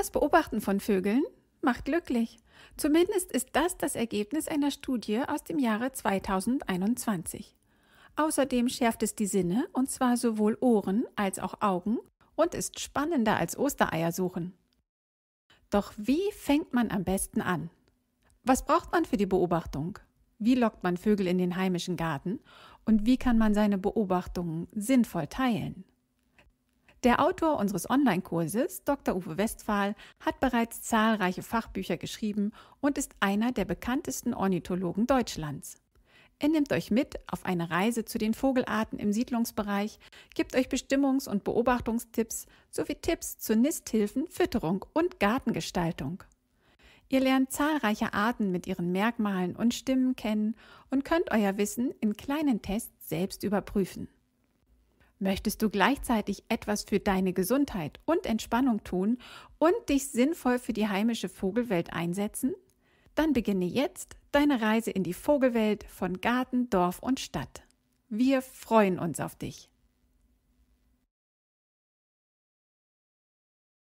Das Beobachten von Vögeln macht glücklich. Zumindest ist das das Ergebnis einer Studie aus dem Jahre 2021. Außerdem schärft es die Sinne, und zwar sowohl Ohren als auch Augen, und ist spannender als Ostereier suchen. Doch wie fängt man am besten an? Was braucht man für die Beobachtung? Wie lockt man Vögel in den heimischen Garten? Und wie kann man seine Beobachtungen sinnvoll teilen? Der Autor unseres Online-Kurses, Dr. Uwe Westphal, hat bereits zahlreiche Fachbücher geschrieben und ist einer der bekanntesten Ornithologen Deutschlands. Er nimmt euch mit auf eine Reise zu den Vogelarten im Siedlungsbereich, gibt euch Bestimmungs- und Beobachtungstipps sowie Tipps zu Nisthilfen, Fütterung und Gartengestaltung. Ihr lernt zahlreiche Arten mit ihren Merkmalen und Stimmen kennen und könnt euer Wissen in kleinen Tests selbst überprüfen. Möchtest du gleichzeitig etwas für deine Gesundheit und Entspannung tun und dich sinnvoll für die heimische Vogelwelt einsetzen? Dann beginne jetzt deine Reise in die Vogelwelt von Garten, Dorf und Stadt. Wir freuen uns auf dich.